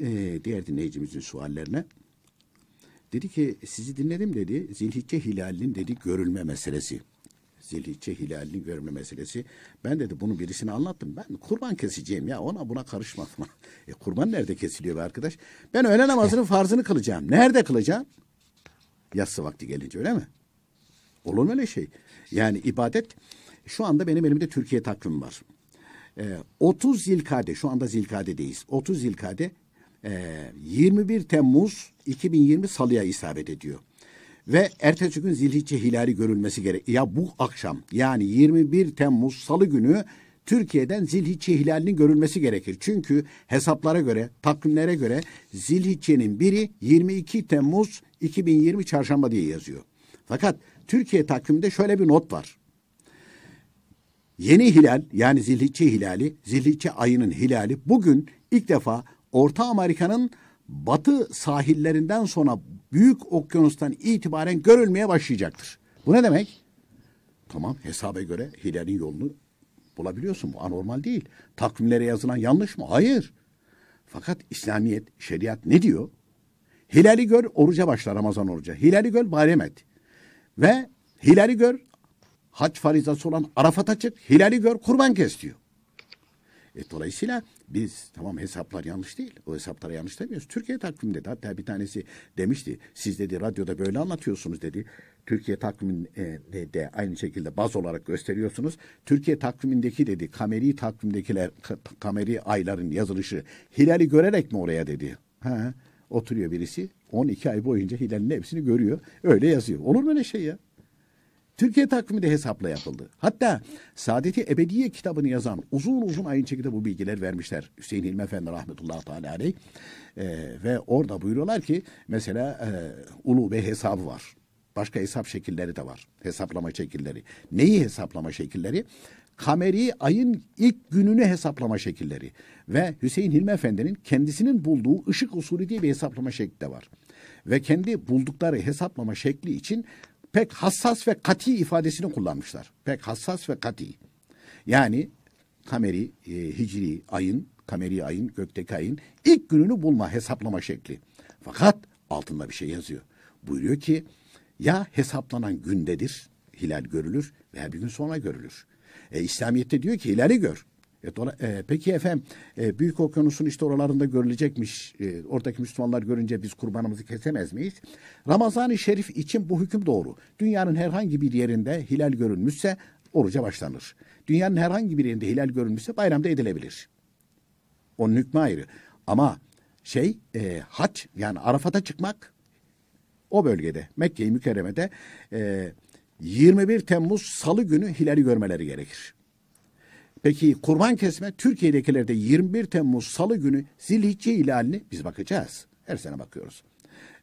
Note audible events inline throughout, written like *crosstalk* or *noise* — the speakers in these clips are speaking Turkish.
e, diğer dinleyicimizin suallerine. Dedi ki sizi dinledim dedi. Zilhicce hilalinin dedi görülme meselesi. Zilhicce hilalinin görülme meselesi. Ben dedi bunu birisine anlattım. Ben kurban keseceğim ya ona buna karışma E kurban nerede kesiliyor be arkadaş? Ben öğle namazının farzını kılacağım. Nerede kılacağım? Yatsı vakti gelince öyle mi? Olur mu öyle şey? Yani ibadet şu anda benim elimde Türkiye takvim var. E, 30 Zilkade şu anda Zilkade'deyiz. 30 Zilkade 21 ee, Temmuz 2020 Salı'ya isabet ediyor. Ve ertesi gün Zilhicce Hilali görülmesi gerek. Ya bu akşam yani 21 Temmuz Salı günü Türkiye'den Zilhicce hilalinin görülmesi gerekir. Çünkü hesaplara göre, takvimlere göre Zilhicce'nin biri 22 Temmuz 2020 Çarşamba diye yazıyor. Fakat Türkiye takviminde şöyle bir not var. Yeni hilal yani Zilhicce hilali, Zilhicce ayının hilali bugün ilk defa Orta Amerika'nın batı sahillerinden sonra Büyük Okyanus'tan itibaren görülmeye başlayacaktır. Bu ne demek? Tamam hesaba göre hilalin yolunu bulabiliyorsun. Bu anormal değil. Takvimlere yazılan yanlış mı? Hayır. Fakat İslamiyet, şeriat ne diyor? Hilali gör oruca başla Ramazan oruca. Hilali gör bayram et. Ve hilali gör hac farizası olan Arafat'a çık. Hilali gör kurban kes diyor. E, dolayısıyla biz tamam hesaplar yanlış değil. O hesaplara yanlış demiyoruz. Türkiye takviminde de hatta bir tanesi demişti. Siz dedi radyoda böyle anlatıyorsunuz dedi. Türkiye takviminde e, de aynı şekilde baz olarak gösteriyorsunuz. Türkiye takvimindeki dedi kameri takvimdekiler kameri ayların yazılışı hilali görerek mi oraya dedi. Ha, oturuyor birisi 12 ay boyunca hilalin hepsini görüyor. Öyle yazıyor. Olur mu öyle şey ya? Türkiye takvimi de hesapla yapıldı. Hatta Saadeti Ebediye kitabını yazan uzun uzun ayın çekide bu bilgiler vermişler. Hüseyin Hilmi Efendi rahmetullahi teala aleyh. E, ve orada buyuruyorlar ki mesela e, ulube hesabı var. Başka hesap şekilleri de var. Hesaplama şekilleri. Neyi hesaplama şekilleri? Kameri ayın ilk gününü hesaplama şekilleri ve Hüseyin Hilmi Efendi'nin kendisinin bulduğu ışık usulü diye bir hesaplama şekli de var. Ve kendi buldukları hesaplama şekli için pek hassas ve kati ifadesini kullanmışlar. Pek hassas ve kati. Yani kameri, e, hicri ayın, kameri ayın, gökteki ayın ilk gününü bulma hesaplama şekli. Fakat altında bir şey yazıyor. Buyuruyor ki ya hesaplanan gündedir hilal görülür veya bir gün sonra görülür. E, İslamiyet'te diyor ki hilali gör. E, dola, e, peki efendim e, Büyük Okyanus'un işte oralarında görülecekmiş. E, oradaki Müslümanlar görünce biz kurbanımızı kesemez miyiz? Ramazan-ı Şerif için bu hüküm doğru. Dünyanın herhangi bir yerinde hilal görünmüşse oruca başlanır. Dünyanın herhangi bir yerinde hilal görünmüşse bayramda edilebilir. Onun hükmü ayrı. Ama şey e, haç yani Arafat'a çıkmak o bölgede Mekke-i Mükerreme'de e, 21 Temmuz Salı günü hilali görmeleri gerekir. Peki kurban kesme Türkiye'dekilerde 21 Temmuz Salı günü zilhicce ilalini biz bakacağız. Her sene bakıyoruz.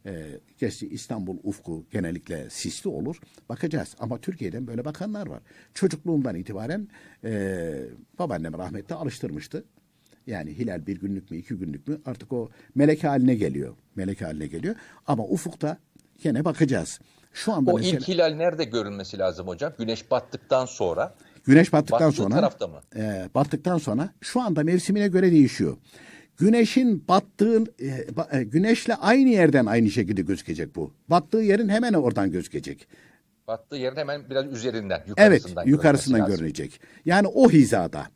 Ee, İstanbul ufku genellikle sisli olur. Bakacağız. Ama Türkiye'den böyle bakanlar var. Çocukluğumdan itibaren e, babaannem rahmetli alıştırmıştı. Yani hilal bir günlük mü iki günlük mü artık o melek haline geliyor. Melek haline geliyor. Ama ufukta gene bakacağız. Şu anda o mesela... ilk hilal nerede görülmesi lazım hocam? Güneş battıktan sonra Güneş battıktan Battığı sonra tarafta mı? E, battıktan sonra şu anda mevsimine göre değişiyor. Güneşin battığın e, e, güneşle aynı yerden aynı şekilde gözükecek bu. Battığı yerin hemen oradan gözükecek. Battığı yerin hemen biraz üzerinden, yukarısından Evet, yukarısından görünecek. Yani o hizada.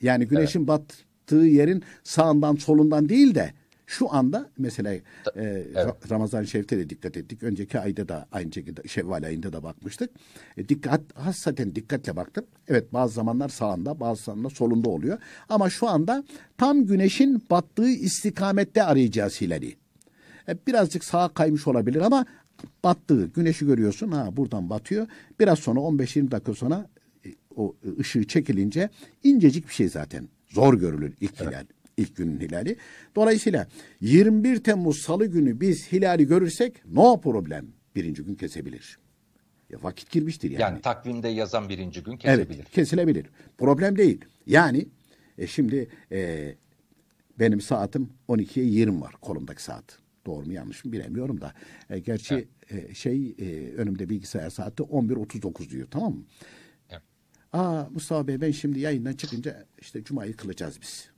Yani güneşin evet. battığı yerin sağından solundan değil de şu anda mesela e, evet. Ramazan Şerif'te de dikkat ettik. Önceki ayda da aynı şekilde Şevval ayında da bakmıştık. E, dikkat hassaten dikkatle baktım. Evet bazı zamanlar sağında bazı zamanlar solunda oluyor. Ama şu anda tam güneşin battığı istikamette arayacağız Hilal'i. E, birazcık sağa kaymış olabilir ama battığı güneşi görüyorsun ha buradan batıyor. Biraz sonra 15-20 dakika sonra e, o ışığı çekilince incecik bir şey zaten. Zor görülür ilk Evet ilk günün hilali. Dolayısıyla 21 Temmuz salı günü biz hilali görürsek no problem birinci gün kesebilir. Ya vakit girmiştir yani. Yani takvimde yazan birinci gün kesebilir. Evet kesilebilir. Problem değil. Yani e şimdi e, benim saatim 12'ye 20 var kolumdaki saat. Doğru mu yanlış mı bilemiyorum da. E, gerçi e, şey e, önümde bilgisayar saati 11.39 diyor tamam mı? Evet. Aa Mustafa Bey ben şimdi yayından çıkınca işte Cuma'yı kılacağız biz.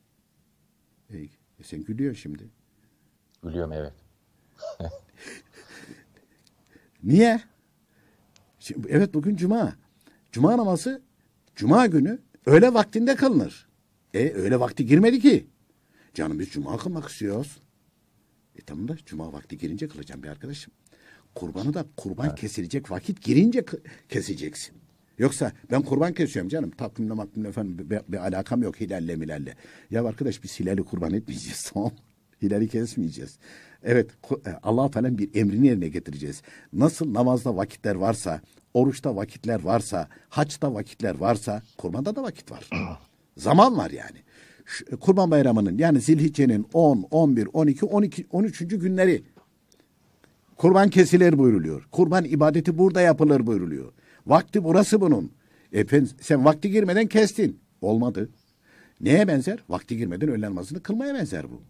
E, e, sen gülüyorsun şimdi. Gülüyorum evet. *laughs* Niye? Şimdi, evet bugün cuma. Cuma namazı cuma günü öğle vaktinde kılınır. E öğle vakti girmedi ki. Canım biz cuma kılmak istiyoruz. E tamam da cuma vakti girince kılacağım bir arkadaşım. Kurbanı da kurban evet. kesilecek vakit girince keseceksin. Yoksa ben kurban kesiyorum canım. Takvimle makvimle efendim bir, bir alakam yok hilalle milalle. Ya arkadaş biz hilali kurban etmeyeceğiz *laughs* tamam Hilali kesmeyeceğiz. Evet e, Allah Teala'nın bir emrini yerine getireceğiz. Nasıl namazda vakitler varsa, oruçta vakitler varsa, haçta vakitler varsa, kurbanda da vakit var. *clears throat* Zaman var yani. E, kurban Bayramı'nın yani Zilhicce'nin 10, 11, 12, 12, 13. günleri kurban kesilir buyruluyor. Kurban ibadeti burada yapılır buyruluyor. Vakti burası bunun. Efendim, sen vakti girmeden kestin. Olmadı. Neye benzer? Vakti girmeden öğle namazını kılmaya benzer bu.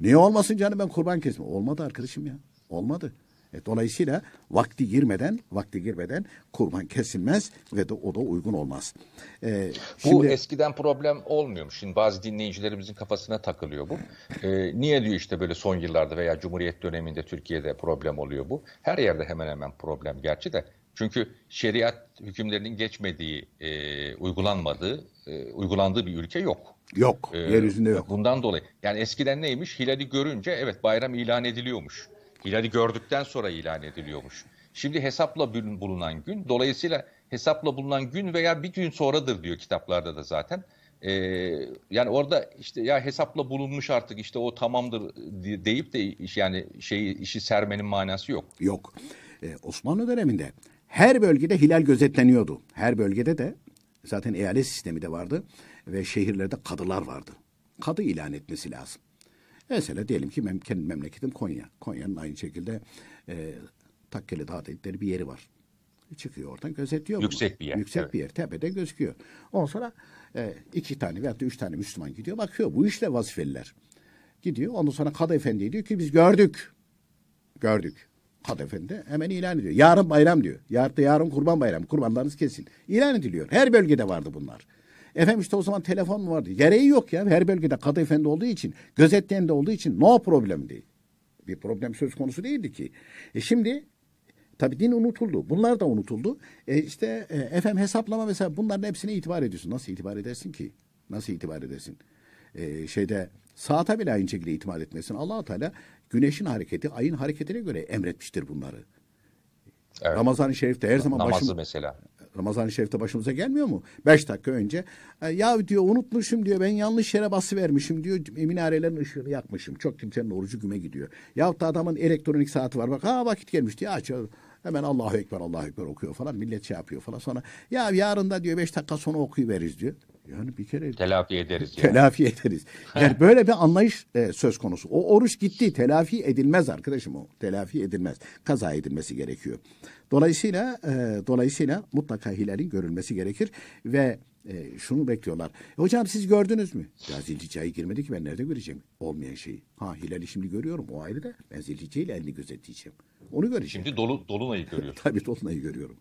Niye olmasın canım ben kurban kesme. Olmadı arkadaşım ya. Olmadı. E, dolayısıyla vakti girmeden vakti girmeden kurban kesilmez ve de o da uygun olmaz. E, şimdi... Bu eskiden problem olmuyormuş. Şimdi bazı dinleyicilerimizin kafasına takılıyor bu. E, niye diyor işte böyle son yıllarda veya Cumhuriyet döneminde Türkiye'de problem oluyor bu. Her yerde hemen hemen problem gerçi de çünkü şeriat hükümlerinin geçmediği, e, uygulanmadığı, e, uygulandığı bir ülke yok. Yok, e, yeryüzünde yok. Bundan dolayı. Yani eskiden neymiş? Hilali görünce evet bayram ilan ediliyormuş. Hilali gördükten sonra ilan ediliyormuş. Şimdi hesapla bulunan gün, dolayısıyla hesapla bulunan gün veya bir gün sonradır diyor kitaplarda da zaten. Ee, yani orada işte ya hesapla bulunmuş artık işte o tamamdır deyip de iş, yani şeyi işi sermenin manası yok. Yok. Ee, Osmanlı döneminde her bölgede hilal gözetleniyordu. Her bölgede de zaten eyalet sistemi de vardı ve şehirlerde kadılar vardı. Kadı ilan etmesi lazım. Mesela diyelim ki mem kendi memleketim Konya. Konya'nın aynı şekilde e, Takkeli Dağ dedikleri bir yeri var. E, çıkıyor oradan gözetliyor. Yüksek bunu. bir yer. Yüksek evet. bir yer. Tepede gözüküyor. Ondan sonra e, iki tane veya üç tane Müslüman gidiyor. Bakıyor bu işte vazifeliler. Gidiyor. Ondan sonra Kadı Efendi diyor ki biz gördük. Gördük. Kadı Efendi hemen ilan ediyor. Yarın bayram diyor. Yarın, yarın kurban bayramı. Kurbanlarınız kesin. İlan ediliyor. Her bölgede vardı bunlar. Efendim işte o zaman telefon mu vardı? Gereği yok ya. Her bölgede Kadı Efendi olduğu için, gözetleyen de olduğu için no problem değil. Bir problem söz konusu değildi ki. E şimdi tabii din unutuldu. Bunlar da unutuldu. E işte e, efendim hesaplama mesela bunların hepsine itibar ediyorsun. Nasıl itibar edersin ki? Nasıl itibar edersin? e, şeyde saata bile aynı şekilde itimat etmesin. allah Teala güneşin hareketi ayın hareketine göre emretmiştir bunları. Evet. Ramazan-ı Şerif'te her zaman Namazı mesela. Ramazan-ı Şerif'te başımıza gelmiyor mu? Beş dakika önce. E, ya diyor unutmuşum diyor ben yanlış yere bası vermişim diyor. Minarelerin ışığını yakmışım. Çok kimsenin orucu güme gidiyor. Ya da adamın elektronik saati var. Bak ha vakit gelmiş diye açıyor. Hemen Allahu Ekber Allahu Ekber okuyor falan. Millet şey yapıyor falan. Sonra ya yarın da diyor beş dakika sonra okuyuveririz diyor. Yani bir kere telafi ederiz. Yani. Telafi ederiz. *laughs* Yani böyle bir anlayış e, söz konusu. O oruç gitti, telafi edilmez arkadaşım o. Telafi edilmez. Kaza edilmesi gerekiyor. Dolayısıyla e, dolayısıyla mutlaka hilalin görülmesi gerekir ve e, şunu bekliyorlar. E, hocam siz gördünüz mü? Ya Zilhicce'ye girmedi ki ben nerede göreceğim olmayan şeyi. Ha hilali şimdi görüyorum o ayrı da ben Zilhicce ile elini gözetleyeceğim. Onu göreceğim. Şimdi dolu, Dolunay'ı görüyorum. *laughs* Tabii Dolunay'ı görüyorum.